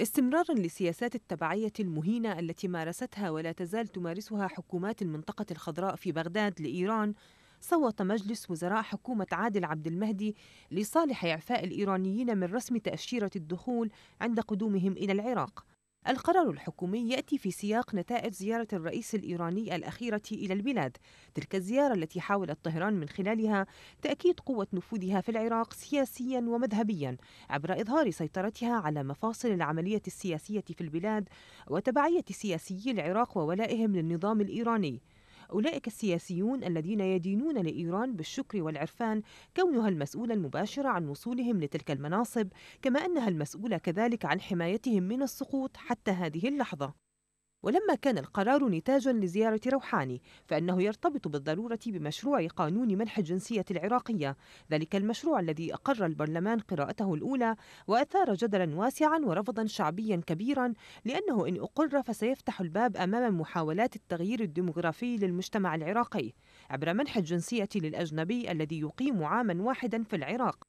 استمرارا لسياسات التبعية المهينة التي مارستها ولا تزال تمارسها حكومات المنطقة الخضراء في بغداد لإيران صوت مجلس وزراء حكومة عادل عبد المهدي لصالح إعفاء الإيرانيين من رسم تأشيرة الدخول عند قدومهم إلى العراق القرار الحكومي يأتي في سياق نتائج زيارة الرئيس الإيراني الأخيرة إلى البلاد تلك الزيارة التي حاولت طهران من خلالها تأكيد قوة نفوذها في العراق سياسيا ومذهبيا عبر إظهار سيطرتها على مفاصل العملية السياسية في البلاد وتبعية سياسيي العراق وولائهم للنظام الإيراني أولئك السياسيون الذين يدينون لإيران بالشكر والعرفان كونها المسؤولة المباشرة عن وصولهم لتلك المناصب كما أنها المسؤولة كذلك عن حمايتهم من السقوط حتى هذه اللحظة ولما كان القرار نتاجا لزيارة روحاني فإنه يرتبط بالضرورة بمشروع قانون منح الجنسية العراقية ذلك المشروع الذي أقر البرلمان قراءته الأولى وأثار جدلا واسعا ورفضا شعبيا كبيرا لأنه إن أقر فسيفتح الباب أمام محاولات التغيير الديمغرافي للمجتمع العراقي عبر منح الجنسية للأجنبي الذي يقيم عاما واحدا في العراق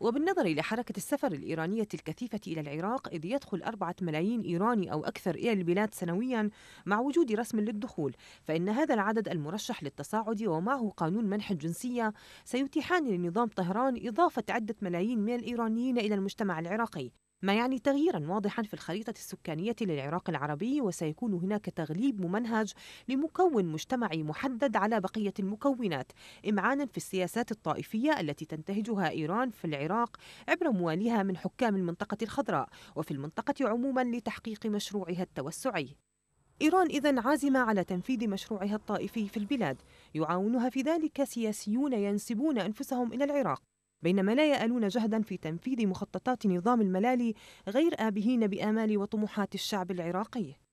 وبالنظر إلى حركة السفر الإيرانية الكثيفة إلى العراق إذ يدخل أربعة ملايين إيراني أو أكثر إلى البلاد سنويا مع وجود رسم للدخول فإن هذا العدد المرشح للتصاعد ومعه قانون منح الجنسية سيتيحان لنظام طهران إضافة عدة ملايين من الإيرانيين إلى المجتمع العراقي ما يعني تغييرا واضحا في الخريطة السكانية للعراق العربي وسيكون هناك تغليب ممنهج لمكون مجتمعي محدد على بقية المكونات إمعانا في السياسات الطائفية التي تنتهجها إيران في العراق عبر مواليها من حكام المنطقة الخضراء وفي المنطقة عموما لتحقيق مشروعها التوسعي إيران إذا عازمة على تنفيذ مشروعها الطائفي في البلاد يعاونها في ذلك سياسيون ينسبون أنفسهم إلى العراق بينما لا يألون جهدا في تنفيذ مخططات نظام الملالي غير آبهين بآمال وطموحات الشعب العراقي